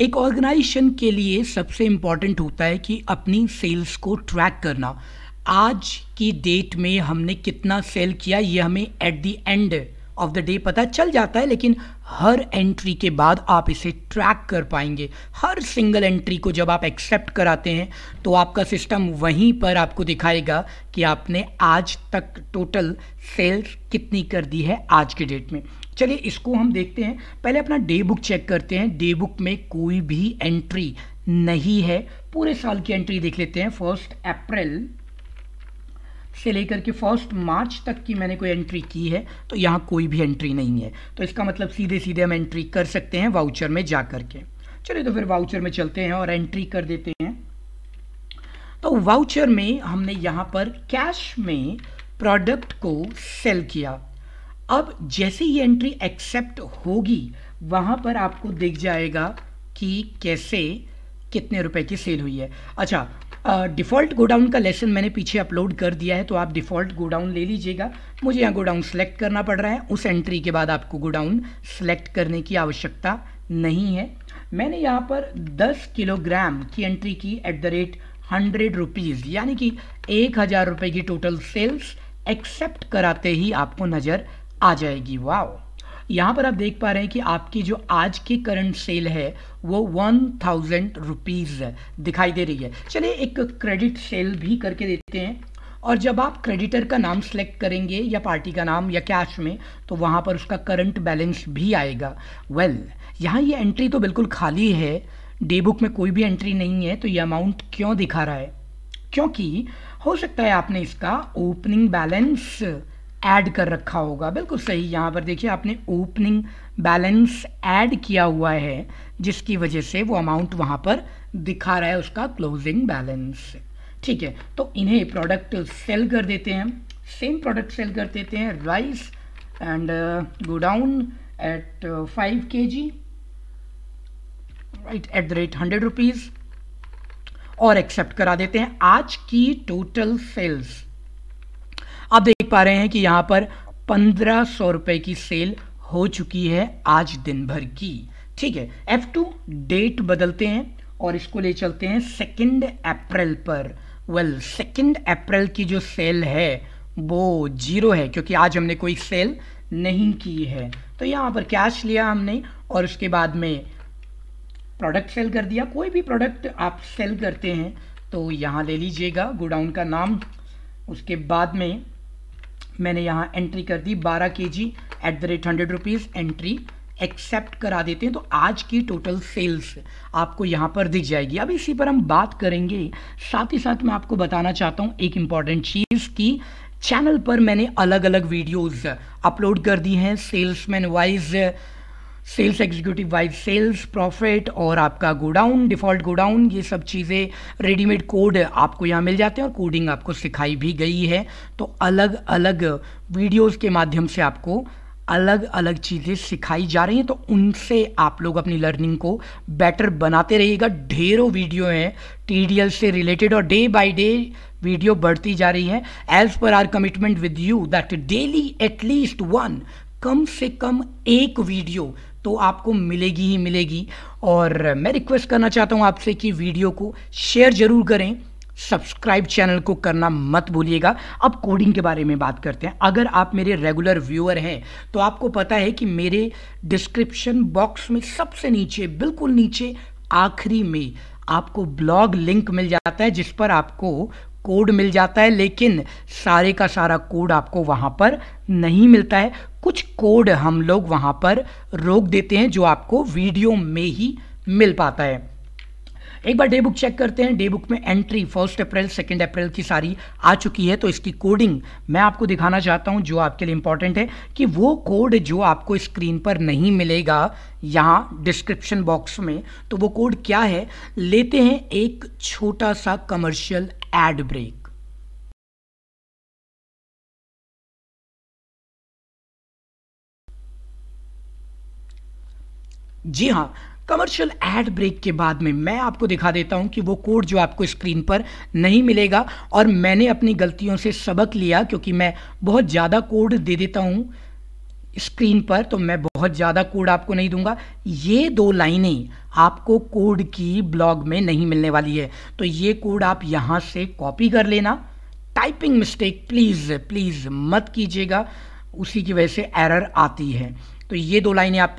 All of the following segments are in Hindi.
एक ऑर्गेनाइजेशन के लिए सबसे इम्पॉर्टेंट होता है कि अपनी सेल्स को ट्रैक करना आज की डेट में हमने कितना सेल किया ये हमें at the end of the day पता चल जाता है लेकिन हर एंट्री के बाद आप इसे ट्रैक कर पाएंगे हर सिंगल एंट्री को जब आप एक्सेप्ट कराते हैं तो आपका सिस्टम वहीं पर आपको दिखाएगा कि आपने आज तक टोटल सेल्स कितनी कर दी है आज के डेट में चलिए इसको हम देखते हैं पहले अपना डे बुक चेक करते हैं डे बुक में कोई भी एंट्री नहीं है पूरे साल की एंट्री देख लेते हैं फर्स्ट अप्रैल से लेकर के फर्स्ट मार्च तक की मैंने कोई एंट्री की है तो यहाँ कोई भी एंट्री नहीं है तो इसका मतलब सीधे सीधे हम एंट्री कर सकते हैं वाउचर में जा कर के चलिए तो फिर वाउचर में चलते हैं और एंट्री कर देते हैं तो वाउचर में हमने यहाँ पर कैश में प्रोडक्ट को सेल किया अब जैसे ही एंट्री एक्सेप्ट होगी वहाँ पर आपको दिख जाएगा कि कैसे कितने रुपए की सेल हुई है अच्छा डिफ़ॉल्ट गोडाउन का लेसन मैंने पीछे अपलोड कर दिया है तो आप डिफ़ॉल्ट गोडाउन ले लीजिएगा मुझे यहाँ गोडाउन सेलेक्ट करना पड़ रहा है उस एंट्री के बाद आपको गोडाउन सेलेक्ट करने की आवश्यकता नहीं है मैंने यहाँ पर 10 किलोग्राम की एंट्री की at the rate hundred rupees यानी कि एक हज़ार रुपये की टोटल सेल्स एक्सेप्ट कराते ही आपको नज़र आ जाएगी वाओ यहाँ पर आप देख पा रहे हैं कि आपकी जो आज की करंट सेल है वो वन थाउजेंड रुपीज़ दिखाई दे रही है चलिए एक क्रेडिट सेल भी करके देते हैं और जब आप क्रेडिटर का नाम सेलेक्ट करेंगे या पार्टी का नाम या कैश में तो वहाँ पर उसका करंट बैलेंस भी आएगा वेल well, यहाँ ये एंट्री तो बिल्कुल खाली है डे बुक में कोई भी एंट्री नहीं है तो ये अमाउंट क्यों दिखा रहा है क्योंकि हो सकता है आपने इसका ओपनिंग बैलेंस ऐड कर रखा होगा बिल्कुल सही यहाँ पर देखिए आपने ओपनिंग बैलेंस ऐड किया हुआ है जिसकी वजह से वो अमाउंट वहाँ पर दिखा रहा है उसका क्लोजिंग बैलेंस ठीक है तो इन्हें प्रोडक्ट सेल कर देते हैं सेम प्रोडक्ट सेल कर देते हैं rice and godown at five K G right at the rate hundred rupees और एक्सेप्ट करा देते हैं आज की टोटल सेल्स आप देख पा रहे हैं कि यहाँ पर पंद्रह सौ रुपये की सेल हो चुकी है आज दिन भर की ठीक है एफ टू डेट बदलते हैं और इसको ले चलते हैं सेकेंड अप्रैल पर वेल सेकेंड अप्रैल की जो सेल है वो जीरो है क्योंकि आज हमने कोई सेल नहीं की है तो यहाँ पर कैश लिया हमने और उसके बाद में प्रोडक्ट सेल कर दिया कोई भी प्रोडक्ट आप सेल करते हैं तो यहाँ ले लीजिएगा गोडाउन का नाम उसके बाद में मैंने यहाँ एंट्री कर दी बारह K G at the rate hundred rupees entry accept करा देते हैं तो आज की टोटल सेल्स आपको यहाँ पर दिख जाएगी अब इसी पर हम बात करेंगे साथ ही साथ मैं आपको बताना चाहता हूँ एक इम्पॉर्टेंट चीज़ की चैनल पर मैंने अलग अलग वीडियोज अपलोड कर दी हैं salesman wise sales executive wise sales profit और आपका गोडाउन डिफ़ॉल्ट गोडाउन ये सब चीज़ें रेडीमेड कोड आपको यहाँ मिल जाते हैं और कोडिंग आपको सिखाई भी गई है तो अलग अलग वीडियोज़ के माध्यम से आपको अलग अलग चीज़ें सिखाई जा रही हैं तो उनसे आप लोग अपनी लर्निंग को बेटर बनाते रहिएगा ढेरों वीडियो हैं टी से रिलेटेड और डे बाई डे वीडियो बढ़ती जा रही है as per our commitment with you that daily at least one कम से कम एक वीडियो तो आपको मिलेगी ही मिलेगी और मैं रिक्वेस्ट करना चाहता हूँ आपसे कि वीडियो को शेयर ज़रूर करें सब्सक्राइब चैनल को करना मत भूलिएगा अब कोडिंग के बारे में बात करते हैं अगर आप मेरे रेगुलर व्यूअर हैं तो आपको पता है कि मेरे डिस्क्रिप्शन बॉक्स में सबसे नीचे बिल्कुल नीचे आखिरी में आपको ब्लॉग लिंक मिल जाता है जिस पर आपको कोड मिल जाता है लेकिन सारे का सारा कोड आपको वहाँ पर नहीं मिलता है कुछ कोड हम लोग वहाँ पर रोक देते हैं जो आपको वीडियो में ही मिल पाता है एक बार डे बुक चेक करते हैं डे बुक में entry first April second April की सारी आ चुकी है तो इसकी कोडिंग मैं आपको दिखाना चाहता हूं जो आपके लिए इंपॉर्टेंट है कि वो कोड जो आपको स्क्रीन पर नहीं मिलेगा यहाँ डिस्क्रिप्शन बॉक्स में तो वो कोड क्या है लेते हैं एक छोटा सा कमर्शियल एड ब्रेक जी हाँ कमर्शियल एड ब्रेक के बाद में मैं आपको दिखा देता हूँ कि वो कोड जो आपको स्क्रीन पर नहीं मिलेगा और मैंने अपनी गलतियों से सबक लिया क्योंकि मैं बहुत ज़्यादा कोड दे देता हूँ स्क्रीन पर तो मैं बहुत ज़्यादा कोड आपको नहीं दूंगा ये दो लाइनें आपको कोड की ब्लॉग में नहीं मिलने वाली है तो ये कोड आप यहाँ से कॉपी कर लेना टाइपिंग मिस्टेक प्लीज़ प्लीज़ मत कीजिएगा उसी की वजह से एरर आती है तो ये दो लाइनें आप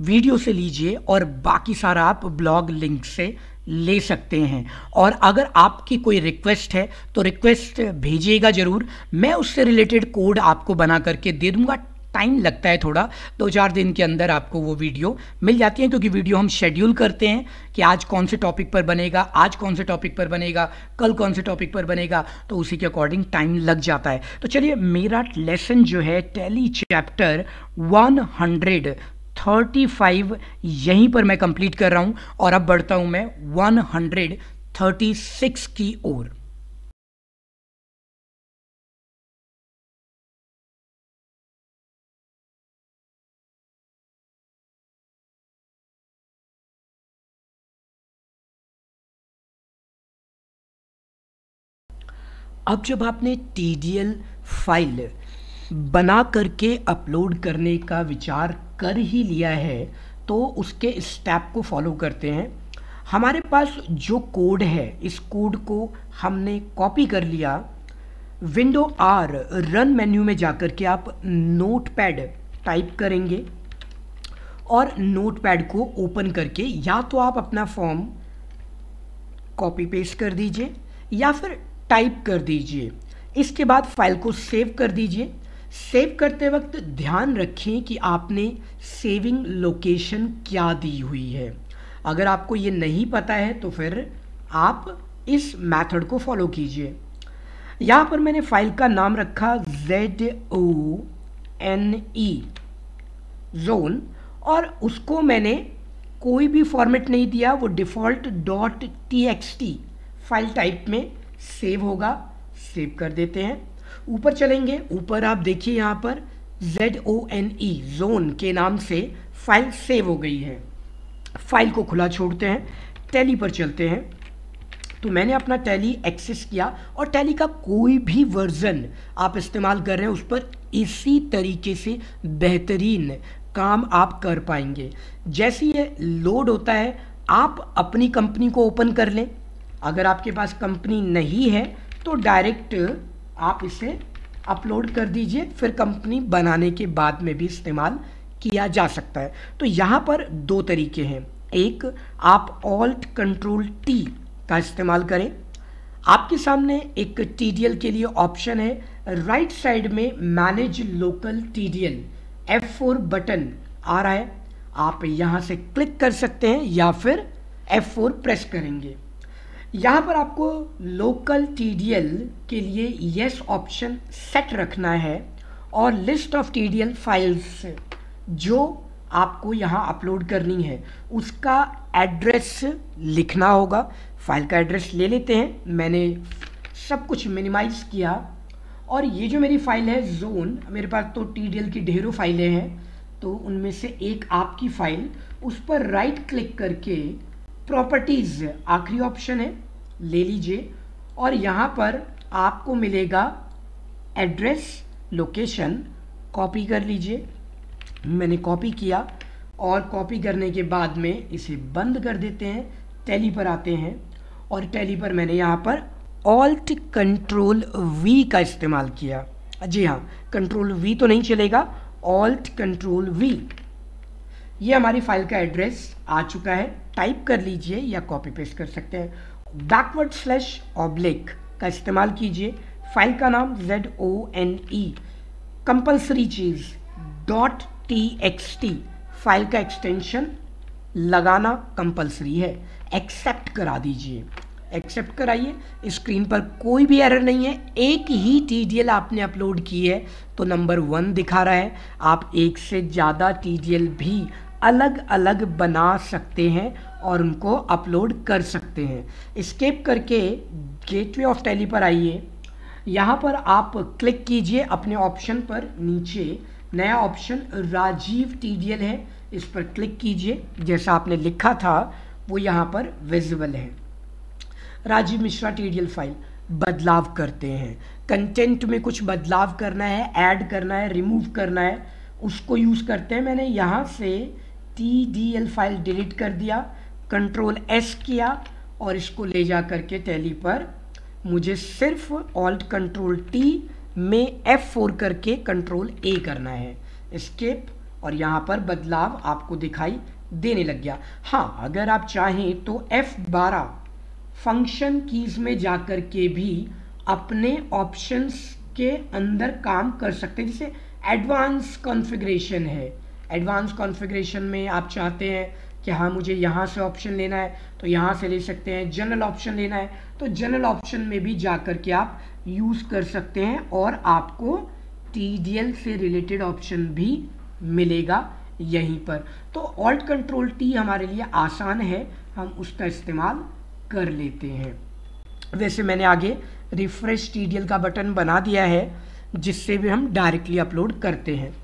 वीडियो से लीजिए और बाकी सारा आप ब्लॉग लिंक से ले सकते हैं और अगर आपकी कोई रिक्वेस्ट है तो रिक्वेस्ट भेजिएगा ज़रूर मैं उससे रिलेटेड कोड आपको बना करके दे दूंगा टाइम लगता है थोड़ा दो चार दिन के अंदर आपको वो वीडियो मिल जाती है क्योंकि वीडियो हम शेड्यूल करते हैं कि आज कौन से टॉपिक पर बनेगा आज कौन से टॉपिक पर बनेगा कल कौन से टॉपिक पर बनेगा तो उसी के अकॉर्डिंग टाइम लग जाता है तो चलिए मेरा लेसन जो है टेली चैप्टर 100 थर्टी फाइव यहीं पर मैं कंप्लीट कर रहा हूं और अब बढ़ता हूं मैं वन हंड्रेड थर्टी सिक्स की ओर अब जब आपने टी डी एल फाइल बना करके अपलोड करने का विचार कर ही लिया है तो उसके स्टेप को फॉलो करते हैं हमारे पास जो कोड है इस कोड को हमने कॉपी कर लिया विंडो आर रन मेन्यू में जाकर के आप नोट पैड टाइप करेंगे और नोट पैड को ओपन करके या तो आप अपना फॉर्म कॉपी पेस्ट कर दीजिए या फिर टाइप कर दीजिए इसके बाद फाइल को सेव कर दीजिए सेव करते वक्त ध्यान रखें कि आपने सेविंग लोकेशन क्या दी हुई है अगर आपको ये नहीं पता है तो फिर आप इस मेथड को फॉलो कीजिए यहाँ पर मैंने फाइल का नाम रखा Z O N E zone और उसको मैंने कोई भी फॉर्मेट नहीं दिया वो default dot T X T file type में सेव होगा सेव कर देते हैं ऊपर चलेंगे ऊपर आप देखिए यहाँ पर Z O N E zone के नाम से फाइल सेव हो गई है फाइल को खुला छोड़ते हैं टैली पर चलते हैं तो मैंने अपना टैली एक्सेस किया और टैली का कोई भी वर्जन आप इस्तेमाल कर रहे हैं उस पर इसी तरीके से बेहतरीन काम आप कर पाएंगे जैसे ये लोड होता है आप अपनी कंपनी को ओपन कर लें अगर आपके पास कंपनी नहीं है तो डायरेक्ट आप इसे अपलोड कर दीजिए फिर कंपनी बनाने के बाद में भी इस्तेमाल किया जा सकता है तो यहाँ पर दो तरीके हैं एक आप ऑल्ट कंट्रोल टी का इस्तेमाल करें आपके सामने एक टी के लिए ऑप्शन है राइट साइड में manage local T D L F four button आ रहा है आप यहाँ से क्लिक कर सकते हैं या फिर F4 प्रेस करेंगे यहाँ पर आपको लोकल टी के लिए येस ऑप्शन सेट रखना है और लिस्ट ऑफ टी फाइल्स जो आपको यहाँ अपलोड करनी है उसका एड्रेस लिखना होगा फाइल का एड्रेस ले लेते हैं मैंने सब कुछ मिनिमाइज़ किया और ये जो मेरी फाइल है जोन मेरे पास तो टी की ढेरों फाइलें हैं तो उनमें से एक आपकी फाइल उस पर राइट क्लिक करके प्रॉपर्टीज आखिरी ऑप्शन है ले लीजिए और यहाँ पर आपको मिलेगा एड्रेस लोकेशन कॉपी कर लीजिए मैंने कॉपी किया और कॉपी करने के बाद में इसे बंद कर देते हैं टैली पर आते हैं और टैली पर मैंने यहाँ पर ऑल्ट कंट्रोल वी का इस्तेमाल किया जी हाँ कंट्रोल वी तो नहीं चलेगा ऑल्ट कंट्रोल वी ये हमारी फाइल का एड्रेस आ चुका है टाइप कर लीजिए या कॉपी पेस्ट कर सकते हैं बैकवर्ड स्लैश ऑब्लिक का इस्तेमाल कीजिए फाइल का नाम Z O N E compulsory चीज़ dot T X T file का एक्सटेंशन लगाना कंपलसरी है एक्सेप्ट करा दीजिए एक्सेप्ट कराइए स्क्रीन पर कोई भी एरर नहीं है एक ही टी आपने अपलोड की है तो नंबर वन दिखा रहा है आप एक से ज़्यादा टी भी अलग अलग बना सकते हैं और उनको अपलोड कर सकते हैं स्केप करके गेटवे ऑफ टैली पर आइए यहाँ पर आप क्लिक कीजिए अपने ऑप्शन पर नीचे नया ऑप्शन राजीव टीडीएल है इस पर क्लिक कीजिए जैसा आपने लिखा था वो यहाँ पर विजिबल है राजीव मिश्रा टीडीएल फाइल बदलाव करते हैं कंटेंट में कुछ बदलाव करना है ऐड करना है रिमूव करना है उसको यूज़ करते हैं मैंने यहाँ से T D L file delete कर दिया कंट्रोल एस किया और इसको ले जा करके टैली पर मुझे सिर्फ ऑल्ट कंट्रोल टी में एफ फोर करके कंट्रोल ए करना है स्केप और यहाँ पर बदलाव आपको दिखाई देने लग गया हाँ अगर आप चाहें तो एफ बारह फंक्शन कीज में जा कर के भी अपने ऑप्शंस के अंदर काम कर सकते हैं जैसे एडवांस कॉन्फ़िगरेशन है एडवांस कॉन्फ़िगरेशन में आप चाहते हैं कि हाँ मुझे यहाँ से ऑप्शन लेना है तो यहाँ से ले सकते हैं जनरल ऑप्शन लेना है तो जनरल ऑप्शन में भी जा कर के आप यूज़ कर सकते हैं और आपको टी से रिलेटेड ऑप्शन भी मिलेगा यहीं पर तो ऑल्ट कंट्रोल टी हमारे लिए आसान है हम उसका इस्तेमाल कर लेते हैं वैसे मैंने आगे रिफ्रेश टी का बटन बना दिया है जिससे भी हम डायरेक्टली अपलोड करते हैं